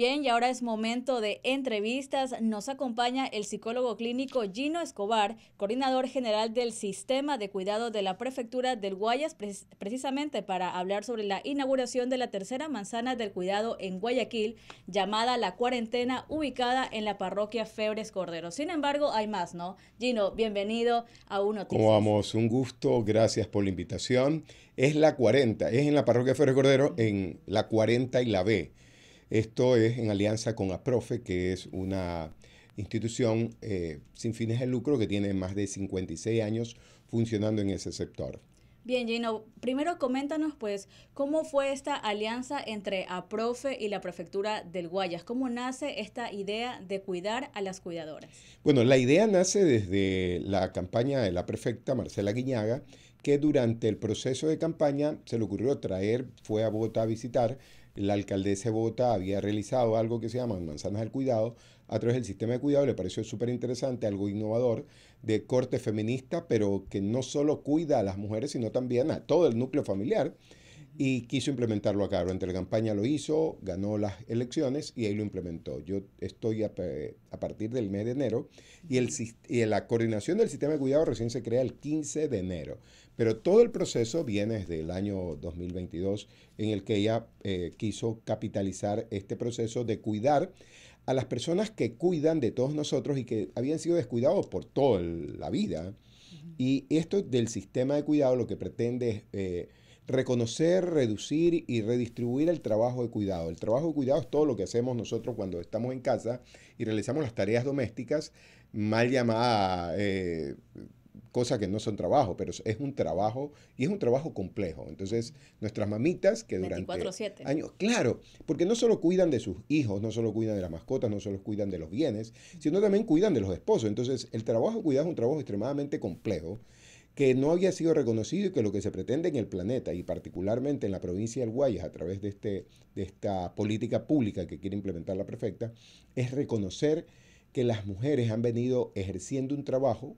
Bien, y ahora es momento de entrevistas. Nos acompaña el psicólogo clínico Gino Escobar, coordinador general del Sistema de Cuidado de la Prefectura del Guayas, precisamente para hablar sobre la inauguración de la tercera manzana del cuidado en Guayaquil, llamada La Cuarentena, ubicada en la parroquia Febres Cordero. Sin embargo, hay más, ¿no? Gino, bienvenido a Uno Noticias. vamos? Un gusto, gracias por la invitación. Es la 40, es en la parroquia Febres Cordero, en la 40 y la B esto es en alianza con APROFE, que es una institución eh, sin fines de lucro que tiene más de 56 años funcionando en ese sector. Bien, Gino, primero coméntanos pues cómo fue esta alianza entre APROFE y la Prefectura del Guayas, cómo nace esta idea de cuidar a las cuidadoras. Bueno, la idea nace desde la campaña de la prefecta Marcela Guiñaga, que durante el proceso de campaña se le ocurrió traer, fue a Bogotá a visitar la alcaldesa de había realizado algo que se llama Manzanas del Cuidado, a través del sistema de cuidado, le pareció súper interesante, algo innovador, de corte feminista, pero que no solo cuida a las mujeres, sino también a todo el núcleo familiar, y quiso implementarlo acá. Durante la campaña lo hizo, ganó las elecciones y ahí lo implementó. Yo estoy a, partir del mes de enero y, el, y la coordinación del sistema de cuidado recién se crea el 15 de enero. Pero todo el proceso viene desde el año 2022 en el que ella eh, quiso capitalizar este proceso de cuidar a las personas que cuidan de todos nosotros y que habían sido descuidados por toda la vida. Y esto del sistema de cuidado lo que pretende es... Eh, reconocer, reducir y redistribuir el trabajo de cuidado. El trabajo de cuidado es todo lo que hacemos nosotros cuando estamos en casa y realizamos las tareas domésticas, mal llamada eh, cosas que no son trabajo, pero es un trabajo y es un trabajo complejo. Entonces, nuestras mamitas que durante años, claro, porque no solo cuidan de sus hijos, no solo cuidan de las mascotas, no solo cuidan de los bienes, sino también cuidan de los esposos. Entonces, el trabajo cuidado es un trabajo extremadamente complejo que no había sido reconocido y que lo que se pretende en el planeta y particularmente en la provincia del Guayas a través de, este, de esta política pública que quiere implementar la prefecta es reconocer que las mujeres han venido ejerciendo un trabajo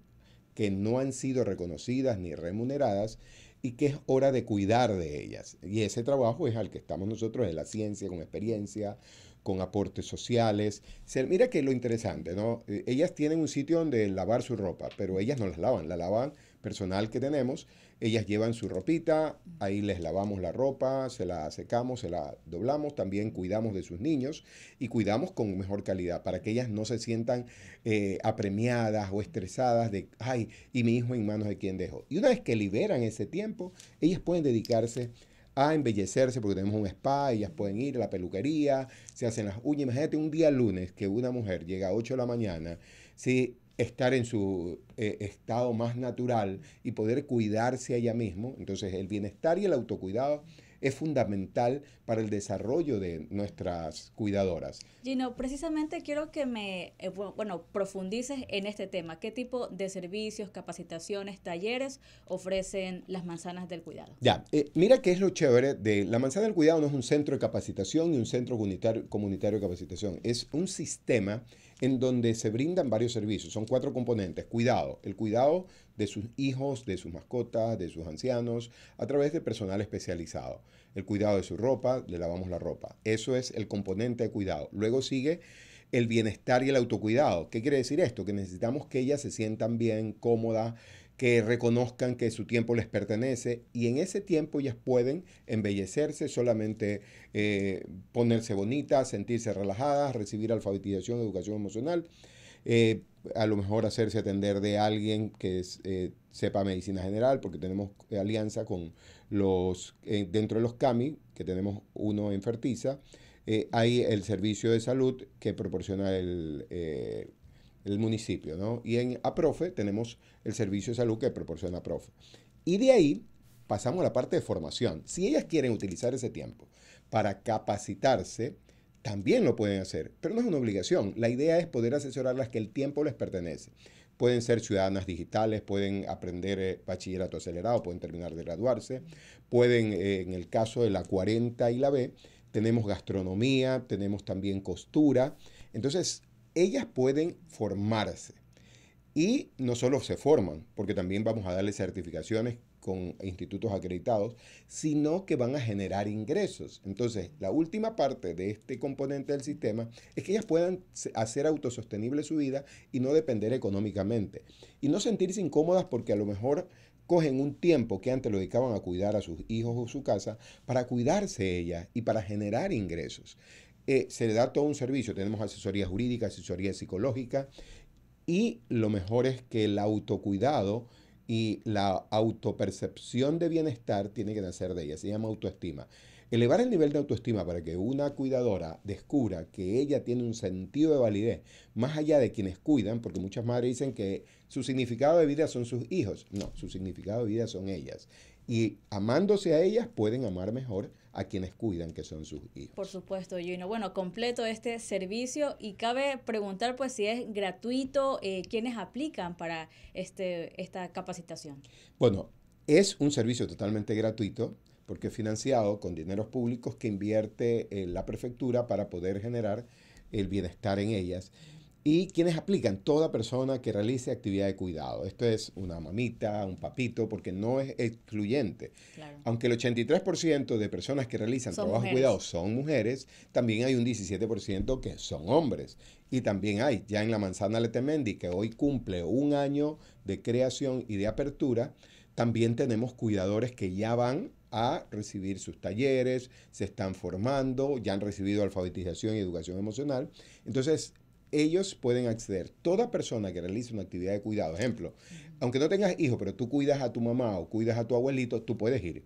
que no han sido reconocidas ni remuneradas y que es hora de cuidar de ellas. Y ese trabajo es al que estamos nosotros en la ciencia, con experiencia, con aportes sociales. Mira que lo interesante, ¿no? Eh, ellas tienen un sitio donde lavar su ropa, pero ellas no las lavan, la lavan personal que tenemos, ellas llevan su ropita, ahí les lavamos la ropa, se la secamos, se la doblamos, también cuidamos de sus niños y cuidamos con mejor calidad para que ellas no se sientan eh, apremiadas o estresadas de, ay, y mi hijo en manos de quién dejo. Y una vez que liberan ese tiempo, ellas pueden dedicarse a embellecerse porque tenemos un spa, ellas pueden ir a la peluquería, se hacen las uñas. Imagínate un día lunes que una mujer llega a 8 de la mañana, si estar en su eh, estado más natural y poder cuidarse a ella mismo. Entonces el bienestar y el autocuidado es fundamental para el desarrollo de nuestras cuidadoras. Gino, precisamente quiero que me, eh, bueno, profundices en este tema. ¿Qué tipo de servicios, capacitaciones, talleres ofrecen las manzanas del cuidado? Ya, eh, mira que es lo chévere de la manzana del cuidado no es un centro de capacitación ni un centro comunitario, comunitario de capacitación, es un sistema en donde se brindan varios servicios. Son cuatro componentes. Cuidado, el cuidado de sus hijos, de sus mascotas, de sus ancianos, a través de personal especializado. El cuidado de su ropa, le lavamos la ropa. Eso es el componente de cuidado. Luego sigue el bienestar y el autocuidado. ¿Qué quiere decir esto? Que necesitamos que ellas se sientan bien, cómodas, que reconozcan que su tiempo les pertenece y en ese tiempo ellas pueden embellecerse, solamente eh, ponerse bonitas, sentirse relajadas, recibir alfabetización, educación emocional, eh, a lo mejor hacerse atender de alguien que eh, sepa medicina general, porque tenemos alianza con los, dentro de los CAMI, que tenemos uno en Fertiza, hay el servicio de salud que proporciona el el municipio, ¿no? Y en APROFE tenemos el servicio de salud que proporciona APROFE. Y de ahí pasamos a la parte de formación. Si ellas quieren utilizar ese tiempo para capacitarse, también lo pueden hacer, pero no es una obligación. La idea es poder asesorarlas que el tiempo les pertenece. Pueden ser ciudadanas digitales, pueden aprender eh, bachillerato acelerado, pueden terminar de graduarse, pueden, eh, en el caso de la 40 y la B, tenemos gastronomía, tenemos también costura. Entonces, ellas pueden formarse. Y no solo se forman, porque también vamos a darle certificaciones con institutos acreditados, sino que van a generar ingresos. Entonces, la última parte de este componente del sistema es que ellas puedan hacer autosostenible su vida y no depender económicamente. Y no sentirse incómodas porque a lo mejor cogen un tiempo que antes lo dedicaban a cuidar a sus hijos o su casa para cuidarse ellas y para generar ingresos. Eh, se le da todo un servicio. Tenemos asesoría jurídica, asesoría psicológica y lo mejor es que el autocuidado y la autopercepción de bienestar tiene que nacer de ella. Se llama autoestima. Elevar el nivel de autoestima para que una cuidadora descubra que ella tiene un sentido de validez, más allá de quienes cuidan, porque muchas madres dicen que su significado de vida son sus hijos. No, su significado de vida son ellas. Y amándose a ellas pueden amar mejor a quienes cuidan, que son sus hijos. Por supuesto, Gino. Bueno, completo este servicio y cabe preguntar pues si es gratuito, quienes eh, quiénes aplican para este, esta capacitación. Bueno, es un servicio totalmente gratuito porque es financiado con dineros públicos que invierte eh, la prefectura para poder generar el bienestar en ellas y quienes aplican, toda persona que realice actividad de cuidado. Esto es una mamita, un papito, porque no es excluyente. Aunque el 83% de personas que realizan trabajos trabajo de cuidado son mujeres, también hay un 17% que son hombres. Y también hay, ya en la manzana Letemendi, que hoy cumple un año de creación y de apertura, también tenemos cuidadores que ya van a recibir sus talleres, se están formando, ya han recibido alfabetización y educación emocional. Entonces, ellos pueden acceder. Toda persona que realice una actividad de cuidado, ejemplo, aunque no tengas hijos, pero tú cuidas a tu mamá o cuidas a tu abuelito, tú puedes ir.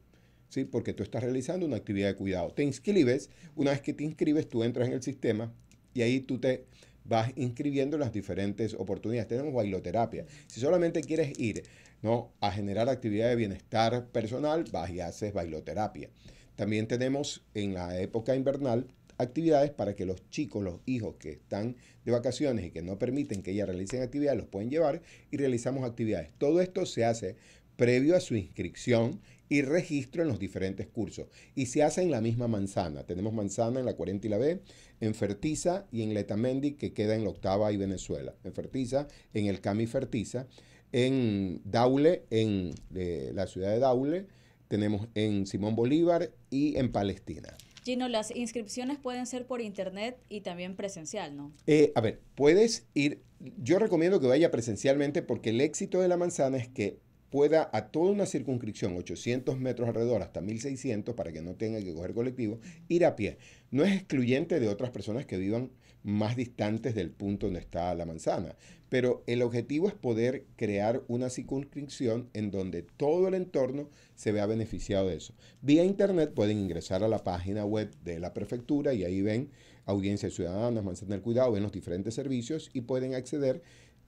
¿Sí? Porque tú estás realizando una actividad de cuidado. Te inscribes, una vez que te inscribes, tú entras en el sistema y ahí tú te vas inscribiendo en las diferentes oportunidades. Tenemos bailoterapia. Si solamente quieres ir ¿no? a generar actividad de bienestar personal, vas y haces bailoterapia. También tenemos en la época invernal actividades para que los chicos, los hijos que están de vacaciones y que no permiten que ellas realicen actividades, los pueden llevar y realizamos actividades. Todo esto se hace previo a su inscripción y registro en los diferentes cursos. Y se hace en la misma manzana. Tenemos manzana en la 40 y la B, en Fertiza y en Letamendi, que queda en la octava y Venezuela. En Fertiza, en el Cami Fertiza, en Daule, en eh, la ciudad de Daule, tenemos en Simón Bolívar y en Palestina. Gino, las inscripciones pueden ser por internet y también presencial, ¿no? Eh, a ver, puedes ir, yo recomiendo que vaya presencialmente porque el éxito de la manzana es que pueda a toda una circunscripción, 800 metros alrededor, hasta 1600, para que no tenga que coger colectivo, ir a pie. No es excluyente de otras personas que vivan más distantes del punto donde está la manzana, pero el objetivo es poder crear una circunscripción en donde todo el entorno se vea beneficiado de eso. Vía internet pueden ingresar a la página web de la prefectura y ahí ven audiencias ciudadanas, manzana del cuidado, ven los diferentes servicios y pueden acceder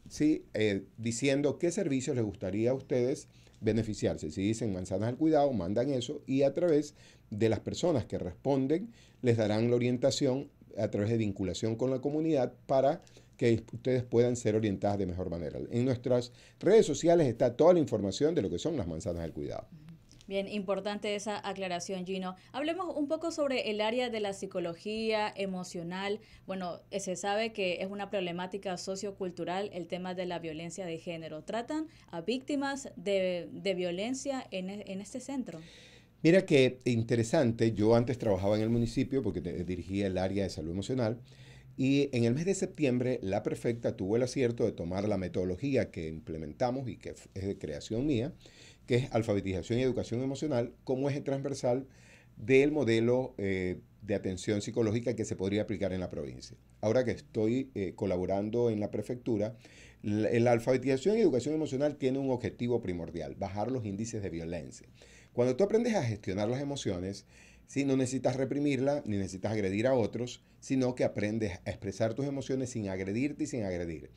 ¿sí? Eh, diciendo qué servicios les gustaría a ustedes beneficiarse. Si dicen manzanas al cuidado, mandan eso y a través de las personas que responden les darán la orientación a través de vinculación con la comunidad para que ustedes puedan ser orientadas de mejor manera. En nuestras redes sociales está toda la información de lo que son las manzanas al cuidado. Bien, importante esa aclaración, Gino. Hablemos un poco sobre el área de la psicología emocional. Bueno, se sabe que es una problemática sociocultural el tema de la violencia de género. ¿Tratan a víctimas de, violencia en, e, en este centro? Mira que interesante, yo antes trabajaba en el municipio porque dirigía el área de salud emocional y en el mes de septiembre la prefecta tuvo el acierto de tomar la metodología que implementamos y que es de creación mía que es alfabetización y educación emocional, como eje transversal del modelo eh, de atención psicológica que se podría aplicar en la provincia. Ahora que estoy eh, colaborando en la prefectura, la, alfabetización y educación emocional tiene un objetivo primordial, bajar los índices de violencia. Cuando tú aprendes a gestionar las emociones, si no necesitas reprimirla ni necesitas agredir a otros, sino que aprendes a expresar tus emociones sin agredirte y sin agredir.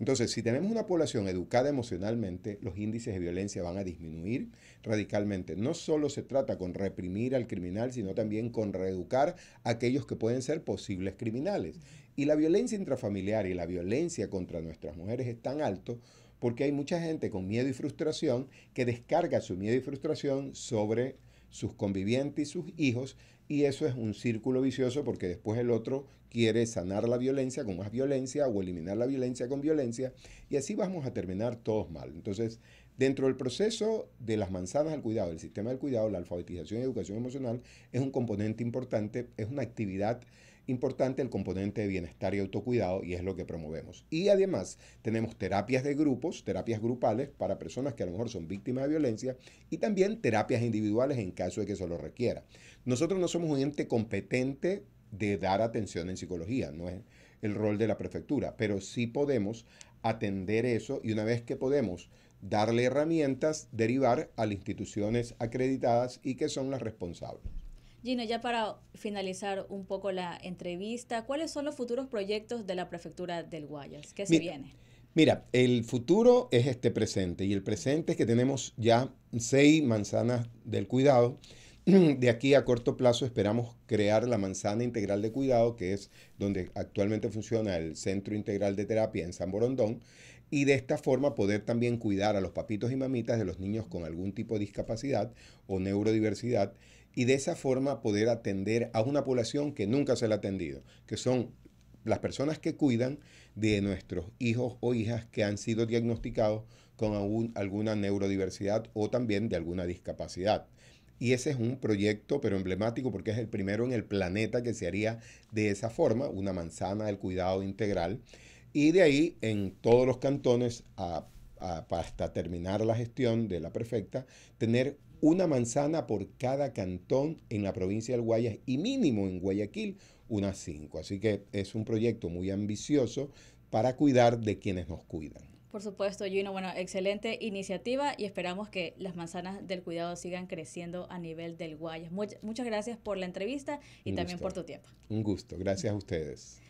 Entonces, si tenemos una población educada emocionalmente, los índices de violencia van a disminuir radicalmente. No solo se trata con reprimir al criminal, sino también con reeducar a aquellos que pueden ser posibles criminales. Y la violencia intrafamiliar y la violencia contra nuestras mujeres es tan alto porque hay mucha gente con miedo y frustración que descarga su miedo y frustración sobre sus convivientes y sus hijos, y eso es un círculo vicioso porque después el otro quiere sanar la violencia con más violencia o eliminar la violencia con violencia, y así vamos a terminar todos mal. Entonces, Dentro del proceso de las manzanas al cuidado, el sistema del cuidado, la alfabetización y educación emocional es un componente importante, es una actividad importante el componente de bienestar y autocuidado y es lo que promovemos. Y además tenemos terapias de grupos, terapias grupales para personas que a lo mejor son víctimas de violencia y también terapias individuales en caso de que eso lo requiera. Nosotros no somos un ente competente de dar atención en psicología, no es el rol de la prefectura, pero sí podemos atender eso y una vez que podemos darle herramientas, derivar a las instituciones acreditadas y que son las responsables. Gina, ya para finalizar un poco la entrevista, ¿cuáles son los futuros proyectos de la Prefectura del Guayas? ¿Qué se viene? Mira, el futuro es este presente y el presente es que tenemos ya seis manzanas del cuidado. De aquí a corto plazo esperamos crear la manzana integral de cuidado, que es donde actualmente funciona el Centro Integral de Terapia en San Borondón y de esta forma poder también cuidar a los papitos y mamitas de los niños con algún tipo de discapacidad o neurodiversidad y de esa forma poder atender a una población que nunca se le ha atendido, que son las personas que cuidan de nuestros hijos o hijas que han sido diagnosticados con algún, alguna neurodiversidad o también de alguna discapacidad. Y ese es un proyecto, pero emblemático, porque es el primero en el planeta que se haría de esa forma, una manzana del cuidado integral. Y de ahí, en todos los cantones, hasta terminar la gestión de la prefecta, tener una manzana por cada cantón en la provincia del Guayas y mínimo en Guayaquil unas cinco. Así que es un proyecto muy ambicioso para cuidar de quienes nos cuidan. Por supuesto, Gino, bueno, excelente iniciativa y esperamos que las manzanas del cuidado sigan creciendo a nivel del Guayas. muchas gracias por la entrevista y también por tu tiempo. Un gusto, gracias a ustedes.